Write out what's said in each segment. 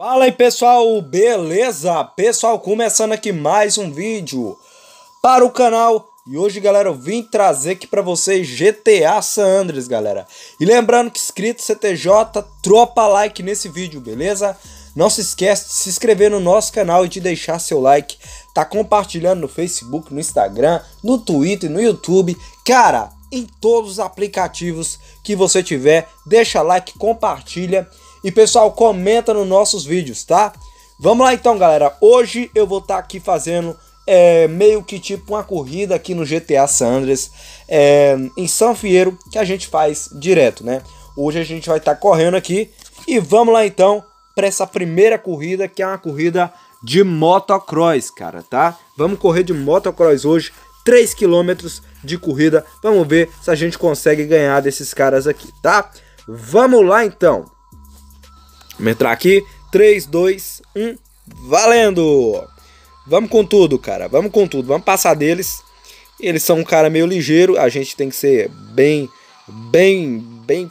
Fala aí pessoal, beleza? Pessoal, começando aqui mais um vídeo para o canal E hoje galera, eu vim trazer aqui para vocês GTA San Andreas galera E lembrando que inscrito CTJ, tropa like nesse vídeo, beleza? Não se esquece de se inscrever no nosso canal e de deixar seu like Tá compartilhando no Facebook, no Instagram, no Twitter, no YouTube Cara, em todos os aplicativos que você tiver, deixa like, compartilha e pessoal, comenta nos nossos vídeos, tá? Vamos lá então, galera. Hoje eu vou estar tá aqui fazendo é, meio que tipo uma corrida aqui no GTA San Andreas, é, em São Fierro, que a gente faz direto, né? Hoje a gente vai estar tá correndo aqui e vamos lá então para essa primeira corrida, que é uma corrida de motocross, cara, tá? Vamos correr de motocross hoje, 3 km de corrida. Vamos ver se a gente consegue ganhar desses caras aqui, tá? Vamos lá então. Vamos entrar aqui. 3, 2, 1. Valendo! Vamos com tudo, cara. Vamos com tudo. Vamos passar deles. Eles são um cara meio ligeiro. A gente tem que ser bem, bem, bem,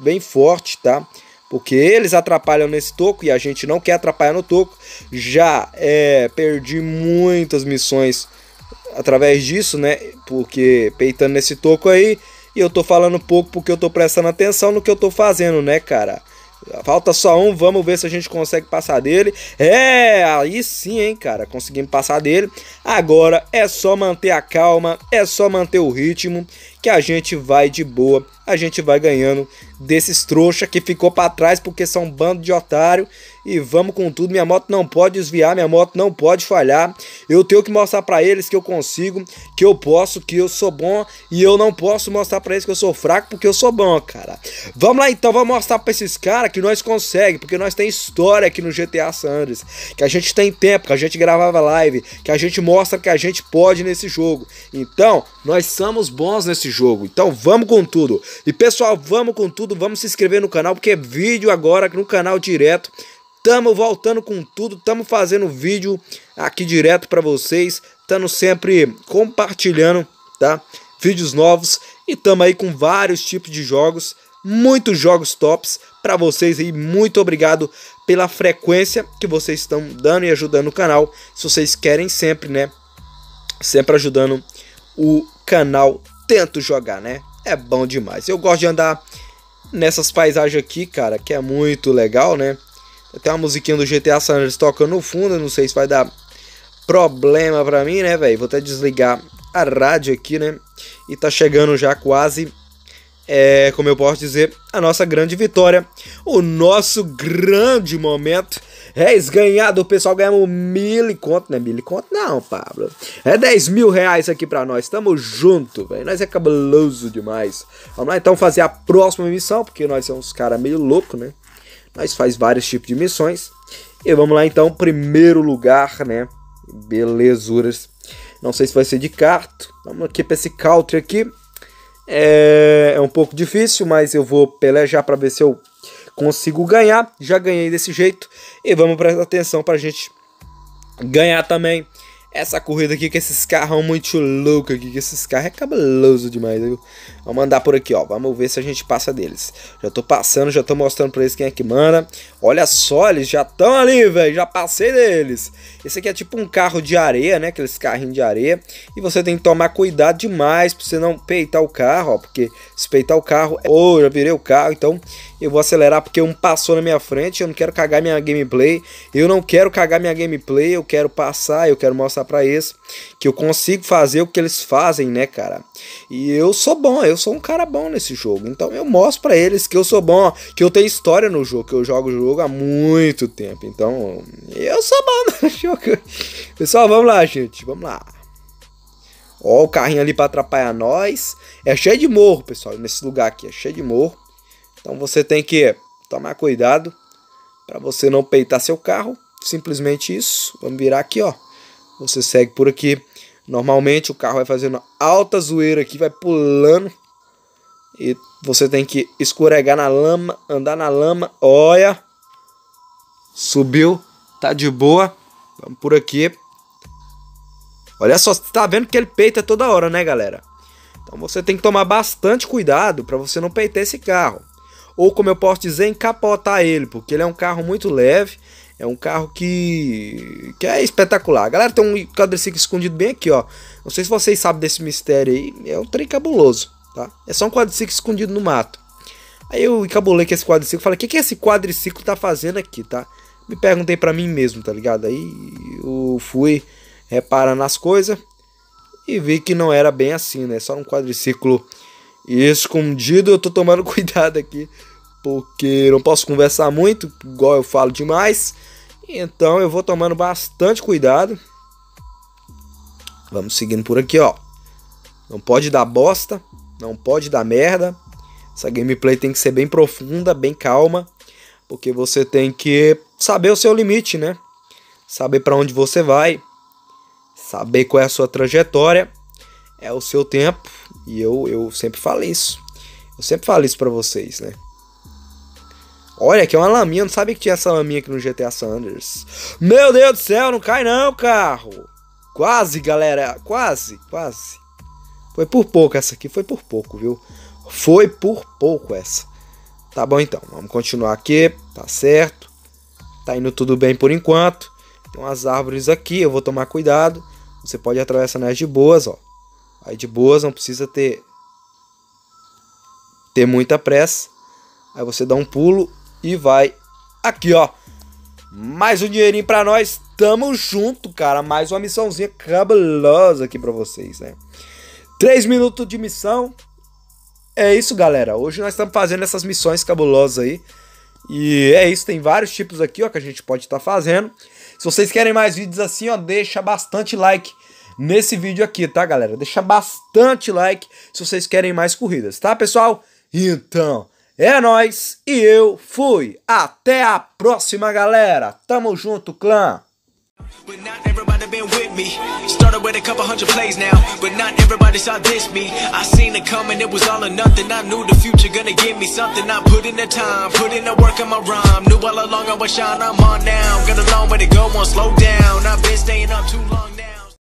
bem forte, tá? Porque eles atrapalham nesse toco e a gente não quer atrapalhar no toco. Já é, perdi muitas missões através disso, né? Porque peitando nesse toco aí. E eu tô falando pouco porque eu tô prestando atenção no que eu tô fazendo, né, cara? Falta só um, vamos ver se a gente consegue passar dele. É, aí sim, hein, cara, conseguimos passar dele. Agora é só manter a calma, é só manter o ritmo, que a gente vai de boa, a gente vai ganhando desses trouxa que ficou para trás porque são um bando de otário e vamos com tudo, minha moto não pode desviar, minha moto não pode falhar. Eu tenho que mostrar para eles que eu consigo, que eu posso, que eu sou bom e eu não posso mostrar para eles que eu sou fraco porque eu sou bom, cara. Vamos lá então, vamos mostrar para esses caras que nós conseguimos, porque nós tem história aqui no GTA Sanders, que a gente tem tempo, que a gente gravava live, que a gente mostra que a gente pode nesse jogo. Então, nós somos bons nesse jogo. Então vamos com tudo. E pessoal, vamos com tudo, vamos se inscrever no canal, porque é vídeo agora no canal direto. Tamo voltando com tudo, tamo fazendo vídeo aqui direto para vocês, tamo sempre compartilhando, tá? Vídeos novos e tamo aí com vários tipos de jogos, muitos jogos tops para vocês aí. Muito obrigado pela frequência que vocês estão dando e ajudando o canal. Se vocês querem sempre, né? Sempre ajudando o canal tento jogar, né? É bom demais. Eu gosto de andar nessas paisagens aqui, cara, que é muito legal, né? Tem uma musiquinha do GTA San Andreas tocando no fundo, não sei se vai dar problema pra mim, né, velho? Vou até desligar a rádio aqui, né? E tá chegando já quase é, como eu posso dizer, a nossa grande vitória, o nosso grande momento. É ganhado, o pessoal ganhou mil e conto, né? Mil e conto não, Pablo. É 10 mil reais aqui para nós, tamo junto, velho. Nós é cabuloso demais. Vamos lá então fazer a próxima missão, porque nós somos uns cara meio louco, né? Nós faz vários tipos de missões. E vamos lá então, primeiro lugar, né? Belezuras. Não sei se vai ser de carto. Vamos aqui pra esse country aqui. É, é um pouco difícil, mas eu vou pelejar para ver se eu consigo ganhar. Já ganhei desse jeito e vamos prestar atenção para a gente ganhar também essa corrida aqui que esses carros são muito loucos aqui, que esses carros é cabuloso demais. Viu? Vamos mandar por aqui, ó. Vamos ver se a gente passa deles. Já tô passando, já tô mostrando pra eles quem é que manda. Olha só, eles já estão ali, velho. Já passei deles. Esse aqui é tipo um carro de areia, né? Aqueles carrinhos de areia. E você tem que tomar cuidado demais pra você não peitar o carro, ó. Porque se peitar o carro... Ô, é oh, já virei o carro, então eu vou acelerar porque um passou na minha frente. Eu não quero cagar minha gameplay. Eu não quero cagar minha gameplay. Eu quero passar, eu quero mostrar pra eles que eu consigo fazer o que eles fazem, né, cara? E eu sou bom, eu sou um cara bom nesse jogo. Então eu mostro para eles que eu sou bom, que eu tenho história no jogo, que eu jogo o jogo há muito tempo. Então eu sou bom no jogo. Pessoal, vamos lá, gente. Vamos lá. Ó, o carrinho ali para atrapalhar nós. É cheio de morro, pessoal, nesse lugar aqui. É cheio de morro. Então você tem que tomar cuidado para você não peitar seu carro. Simplesmente isso. Vamos virar aqui, ó. Você segue por aqui. Normalmente o carro vai fazendo alta zoeira aqui, vai pulando. E você tem que escorregar na lama, andar na lama. Olha, subiu, tá de boa. Vamos por aqui. Olha só, você tá vendo que ele peita toda hora, né, galera? Então você tem que tomar bastante cuidado para você não peitar esse carro. Ou como eu posso dizer, encapotar ele, porque ele é um carro muito leve, é um carro que que é espetacular. galera, tem um quadriciclo escondido bem aqui, ó. Não sei se vocês sabem desse mistério aí, é um trem cabuloso tá? É só um quadriciclo escondido no mato. Aí eu encabulei com esse quadriciclo, falei, o que, que esse quadriciclo tá fazendo aqui, tá? Me perguntei para mim mesmo, tá ligado? Aí eu fui reparando as coisas e vi que não era bem assim, né? Só um quadriciclo escondido, eu tô tomando cuidado aqui, porque não posso conversar muito, igual eu falo demais. Então eu vou tomando bastante cuidado. Vamos seguindo por aqui, ó. Não pode dar bosta. Não pode dar merda. Essa gameplay tem que ser bem profunda, bem calma, porque você tem que saber o seu limite, né? Saber para onde você vai, saber qual é a sua trajetória, é o seu tempo, e eu, eu sempre falei isso. Eu sempre falo isso para vocês, né? Olha, que é uma laminha, não sabia que tinha essa laminha aqui no GTA Sanders. Meu Deus do céu, não cai não, carro. Quase, galera, quase, quase. Foi por pouco essa aqui, foi por pouco, viu? Foi por pouco essa. Tá bom então, vamos continuar aqui, tá certo. Tá indo tudo bem por enquanto. Tem umas árvores aqui, eu vou tomar cuidado. Você pode atravessar nelas de boas, ó. Aí de boas, não precisa ter ter muita pressa. Aí você dá um pulo e vai aqui, ó. Mais um dinheirinho pra nós. Tamo junto, cara. Mais uma missãozinha cabulosa aqui pra vocês, né? Três minutos de missão. É isso, galera. Hoje nós estamos fazendo essas missões cabulosas aí. E é isso, tem vários tipos aqui, ó, que a gente pode estar tá fazendo. Se vocês querem mais vídeos assim, ó, deixa bastante like nesse vídeo aqui, tá, galera? Deixa bastante like se vocês querem mais corridas, tá, pessoal? Então, é nós e eu fui. Até a próxima, galera. Tamo junto, clã. might have been with me Started with a couple hundred plays now But not everybody saw this me I seen it coming, it was all or nothing I knew the future gonna give me something I put in the time, put in the work on my rhyme Knew all along I would shine, I'm on now Got a long way to go, won't slow down I've been staying up too long